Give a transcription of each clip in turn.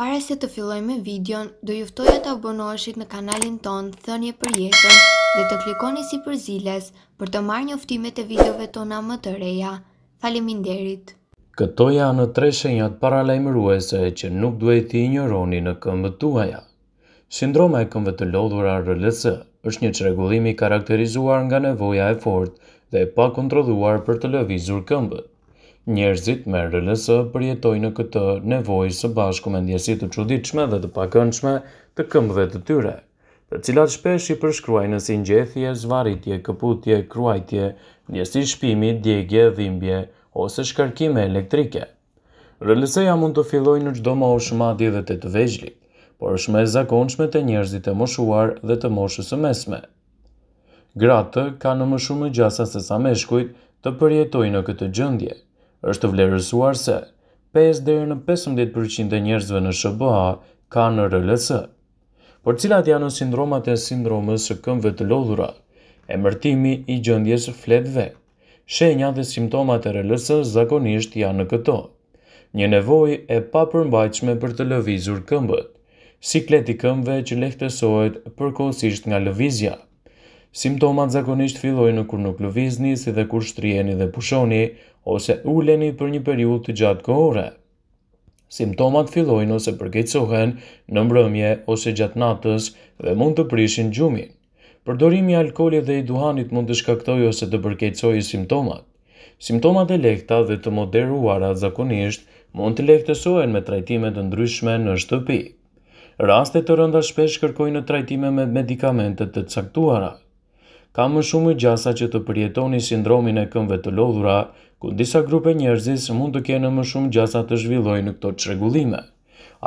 Pare se të filloj me videon, do juftoja të abonoheshit në kanalin ton Thënje për jetën dhe të klikoni si për ziles për të marrë njoftimet e videove tona më të reja. Faleminderit! Këto janë tre shenjat paralajmëruese që nuk duhet i injoroni në këmbët tuaja. Sindroma e këmbëve të lodhura RLS është një çrregullim i karakterizuar nga nevoja e fortë dhe e pa për të lëvizur këmbët. Njerëzit me RLS përjetojnë në këtë nevojë së bashku me ndjesit të çuditshme dhe të pakëndshme të këmbëve të tyre, të cilat shpesh i përshkruajnë si ngjethje, zvarritje, kaputje, kruajtje, ndjesi shpimi, djegje, dhimbje ose shkarkime elektrike. RLS-ja mund të fillojë në çdo moshë madje edhe të vegjël, por është më e zakonshme te njerëzit e moshuar dhe të moshës së mesme. Gratë kanë më shumë gjasa se sa meshkujt të përjetojnë këtë gjendje është të vlerësuar se 5 deri në 15% e njerëzve në shëbëa ka në rëllësë. Por cilat janë në sindromat e sindromës së këmve të lodhura, e mërtimi i gjëndjes fletve, shenja dhe simptomat e rëllësë zakonisht janë në këto. Një nevoj e pa për të lëvizur këmbët, si kleti këmve që lehtësojt përkosisht nga lëvizja. Simptomat zakonisht fillojnë kur nuk lëvizni, si dhe kur shtrieni dhe pushoni, ose uleni për një periull të gjatë kohore. Simptomat fillojnë ose përkeqësohen në mbrëmje ose gjatë natës dhe mund të prishin gjumin. Përdorimi i alkoolit dhe i duhanit mund të shkaktojë ose të përkeqësojë simptomat. Simptomat e lehta dhe të moderuara zakonisht mund të lehtësohen me trajtime të ndryshme në shtëpi. Raste të rënda shpesh kërkojnë trajtime me medikamente të caktuara ka më shumë gjasa që të përjetoni sindromin e këmve të lodhura, ku disa grupe njerëzis mund të kene më shumë gjasa të zhvilloj në këto qregullime.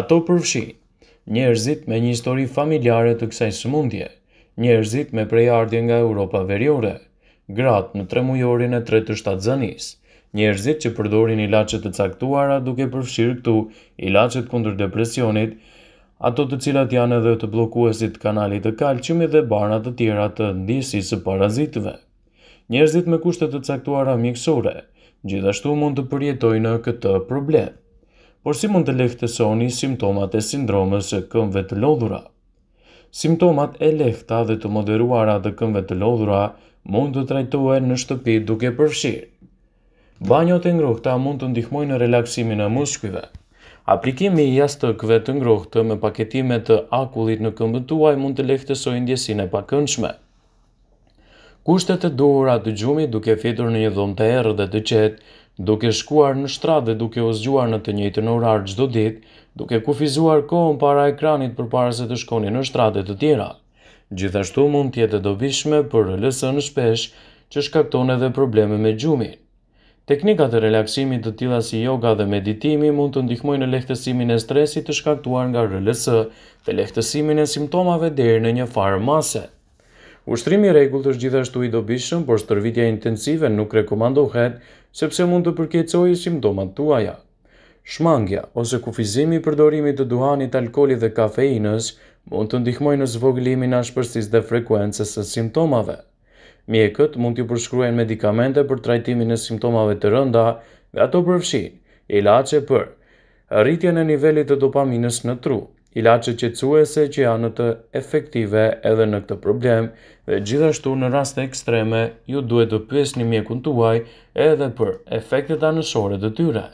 Ato përfshi, njerëzit me një histori familjare të kësaj sëmundje, njerëzit me prejardje nga Europa veriore, gratë në tre mujorin e tre të shtatë zënis, njerëzit që përdorin ilacet të caktuara duke përfshirë këtu ilacet kundër depresionit, ato të cilat janë edhe të blokuesit kanalit të kalqimi dhe barnat të tjera të ndisi së parazitve. Njerëzit me kushtet të caktuara mjekësore, gjithashtu mund të përjetojnë këtë problem. Por si mund të lehtësoni simptomat e sindromës së këmve të lodhura? Simptomat e lehta dhe të moderuara të këmve të lodhura mund të trajtohen në shtëpi duke përfshirë. Banjot e ngrohta mund të ndihmojnë në relaksimin e muskujve. Aplikimi i jastëkve të ngrohtë me paketimet të akullit në këmbëtuaj mund të lehtësoj ndjesin e pakënçme. Kushtet e dora të gjumi duke fitur në një dhomë të erë dhe të qetë, duke shkuar në shtrat dhe duke o zgjuar në të njëjtë në orar gjdo ditë, duke kufizuar kohën para ekranit për para se të shkoni në shtradë të tjera. Gjithashtu mund tjetë dobishme për lësën shpesh që shkakton edhe probleme me gjumin. Teknikat e relaksimit të tilla si yoga dhe meditimi mund të ndihmojnë në lehtësimin e stresit të shkaktuar nga RLS dhe lehtësimin e simptomave deri në një farë mase. Ushtrimi i rregullt është gjithashtu i dobishëm, por stërvitja intensive nuk rekomandohet sepse mund të përkeqësojë simptomat tuaja. Shmangja ose kufizimi i përdorimit të duhanit, alkoolit dhe kafeinës mund të ndihmojnë në zvoglimin e ashpërsisë dhe frekuencës së simptomave. Mjekët mund t'ju përshkruajnë medikamente për trajtimin e simptomave të rënda dhe ato përfshin ilaçe për rritjen e nivelit të dopaminës në tru, ilaçe qetësuese që janë të efektive edhe në këtë problem dhe gjithashtu në raste ekstreme ju duhet të pyesni mjekun tuaj edhe për efektet anësore të tyre.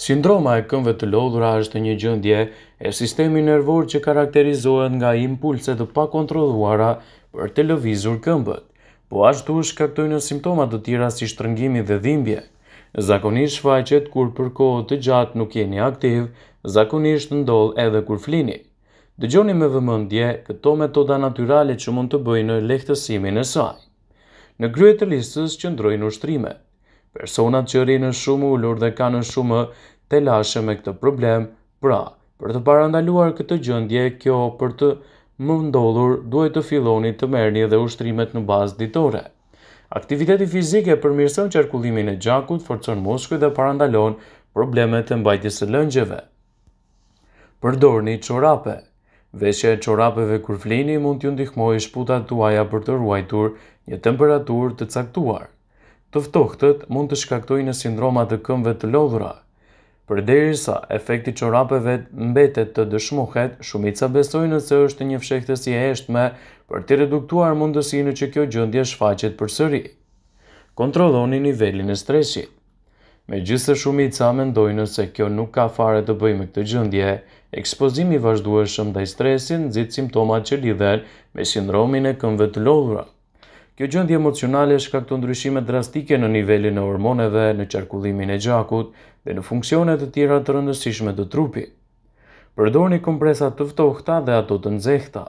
Sindroma e këmve të lodhura është një gjëndje e sistemi nervor që karakterizohet nga impulse të pakontrolluara për të lëvizur këmbët, po ashtu shkaktojnë simptomat të tjera si shtrëngimi dhe dhimbje. Zakonisht shfaqet kur për kohë të gjatë nuk jeni aktiv, zakonisht ndodh edhe kur flini. Dëgjoni me vëmendje këto metoda natyrale që mund të bëjnë lehtësimin e saj. Në krye të listës qëndrojnë ushtrime. Personat që rinë shumë ulur dhe kanë shumë të lashe me këtë problem, pra, për të parandaluar këtë gjëndje, kjo për të më ndodhur duhet të filloni të merrni edhe ushtrimet në bazë ditore. Aktiviteti fizike përmirëson qarkullimin e gjakut, forcon muskujt dhe parandalon problemet e mbajtjes së lëngjeve. Përdorni çorape. Veshja e çorapeve kur flini mund t'ju ndihmojë shputat tuaja për të ruajtur një temperaturë të caktuar. Të ftohtët mund të shkaktojnë sindroma të këmbëve të lodhura, përderisa efekti rapeve mbetet të dëshmohet, shumica besojnë se është një fshehtësi e eshtme për të reduktuar mundësinë që kjo gjëndje shfaqet për sëri. Kontrolloni nivelin e stresit. Me gjithë shumica mendojnë se kjo nuk ka fare të bëjmë këtë gjëndje, ekspozimi vazhdueshëm dhe i stresin zitë simptomat që lidhen me sindromin e këmve të lodhra. Kjo gjendje emocionale shkakton ndryshime drastike në nivelin e hormoneve, në qarkullimin e gjakut dhe në funksionet të tjera të rëndësishme të trupit. Përdorni kompresat të ftohta dhe ato të nxehta.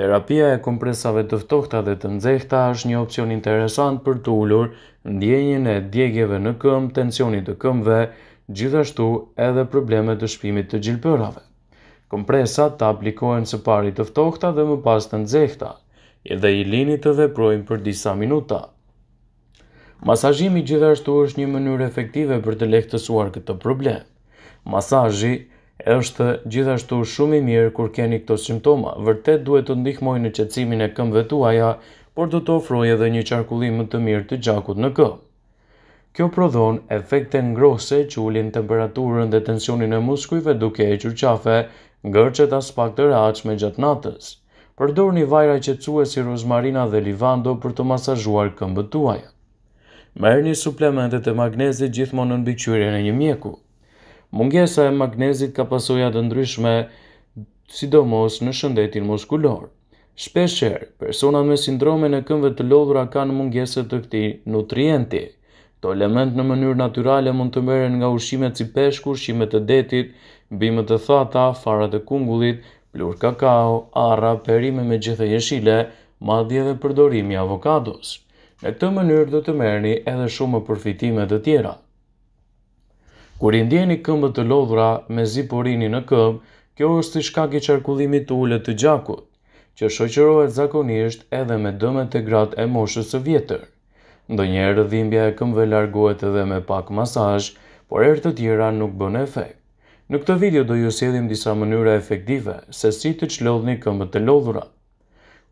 Terapia e kompresave të ftohta dhe të nxehta është një opsion interesant për të ulur djenjën e djegjeve në këmbë, tensionit të këmbëve, gjithashtu edhe probleme të shpimit të gjilpërave. Kompresat të aplikohen së pari të ftohta dhe më pas të nxehtat edhe i linit të veprojnë për disa minuta. Masazhimi gjithashtu është një mënyrë efektive për të lehtësuar këtë problem. Masazhi është gjithashtu shumë i mirë kur keni këto simptoma. Vërtet duhet të ndihmojë në qetësimin e këmbëve tuaja, por do të ofrojë edhe një qarkullim më të mirë të gjakut në kë. Kjo prodhon efekte ngrohse që ulin temperaturën dhe tensionin e muskujve duke e qurqafe ngërçet as pak të rrahshme gjatë natës përdor një vajra që cuë si rozmarina dhe livando për të masajuar këmbët tuaj. Merë një suplementet e magnezit gjithmonë në nënbikqyre në një mjeku. Mungesa e magnezit ka pasoja të ndryshme sidomos në shëndetin muskulor. Shpesher, personat me sindrome në këmbët të lodhura kanë mungeset të këti nutrienti. Këto element në mënyrë naturale mund të mërën nga ushimet si peshku, ushimet të detit, bimet të thata, farat të kungullit, lur kakao, arra, perime me gjithë jeshile, madhje dhe përdorimi avokados. Në këtë mënyrë do të merrni edhe shumë përfitime të tjera. Kur i ndjeni këmbët të lodhura me ziporini në këmbë, kjo është të shkak i qarkullimit të ullet të gjakut, që shoqërohet zakonisht edhe me dëmet e gratë e moshës së vjetër. Ndo njerë dhimbja e këmbëve largohet edhe me pak masaj, por e të tjera nuk bën efekt. Në këtë video do ju sjellim disa mënyra efektive se si të çlodhni këmbët e lodhura.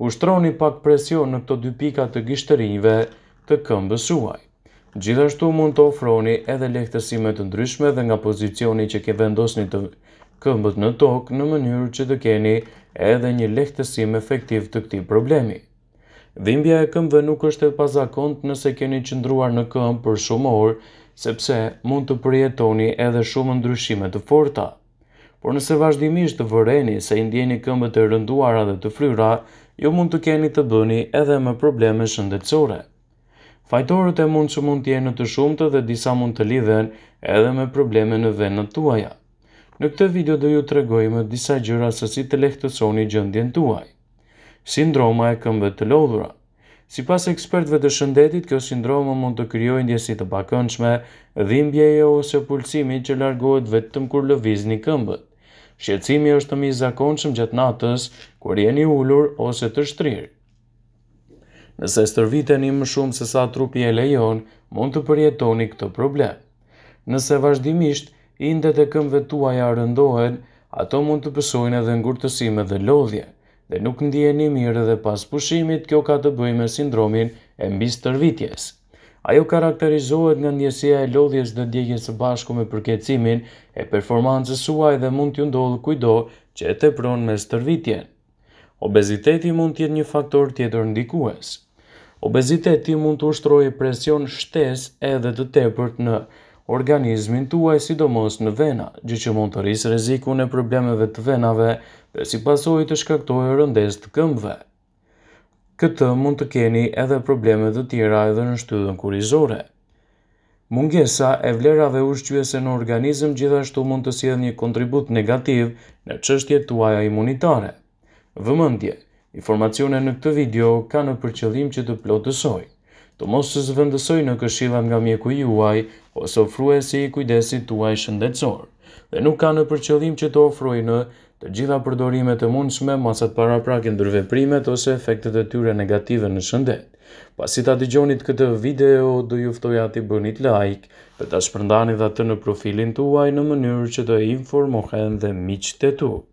Ushtroni pak presion në këto dy pika të gishtërinjve të këmbës suaj. Gjithashtu mund të ofroni edhe lehtësime të ndryshme dhe nga pozicioni që ke vendosni të këmbët në tokë në mënyrë që të keni edhe një lehtësim efektiv të këtij problemi. Dhimbja e këmbëve nuk është e pazakont nëse keni qëndruar në këmbë për shumë orë sepse mund të përjetoni edhe shumë ndryshime të forta. Por nëse vazhdimisht të vëreni se indjeni këmbët të rënduara dhe të fryra, ju mund të keni të bëni edhe me probleme shëndetësore. Fajtorët e mund që mund të jenë të shumë të dhe disa mund të lidhen edhe me probleme në në tuaja. Në këtë video do ju të regojme disa gjyra sësi të lehtësoni gjëndjen tuaj. Sindroma e këmbët të lodhura – Si pas ekspertve të shëndetit, kjo sindromë mund të kryoj ndjesit të bakënçme, dhimbje e ose pulsimi që largohet vetëm kur lëviz një këmbët. Shqecimi është të mi zakonçëm gjatë natës, kur jeni ullur ose të shtrirë. Nëse stërviteni një më shumë se sa trupi e lejon, mund të përjetoni këtë problem. Nëse vazhdimisht, indet e këmve tuaja rëndohen, ato mund të pësojnë edhe ngurtësime dhe lodhje dhe nuk një mirë dhe pas pushimit kjo ka të bëj me sindromin e mbis tërvitjes. Ajo karakterizohet nga ndjesia e lodhjes dhe djegjes së bashku me përkecimin e performancës suaj dhe mund t'ju ndodhë kujdo që e te pronë me stërvitjen. Obeziteti mund t'jetë një faktor tjetër ndikues. Obeziteti mund të ushtrojë presion shtes edhe të tepërt në organizmin të uaj sidomos në vena, gjë që mund të rrisë reziku në problemeve të venave dhe si pasoj të shkaktojë rëndes të këmbëve. Këtë mund të keni edhe probleme të tjera edhe në shtydhën kurizore. Mungesa e vlerave ushqyese në organizm gjithashtu mund të si një kontribut negativ në qështje të uaja imunitare. Vëmëndje, informacione në këtë video ka në përqëllim që të plotësoj. Të mos të zëvëndësoj në këshilën nga mjeku juaj, ose po ofruhe si i kujdesit tuaj shëndetësor, dhe nuk ka në përqëllim që të ofrojnë në të gjitha përdorimet e mundshme masat para prake ndërveprimet ose efektet e tyre negative në shëndet. Pasi ta gjonit këtë video, do juftoj ati bënit like dhe ta shpërndani dhe të në profilin të uaj në mënyrë që të informohen dhe miqët e tukë.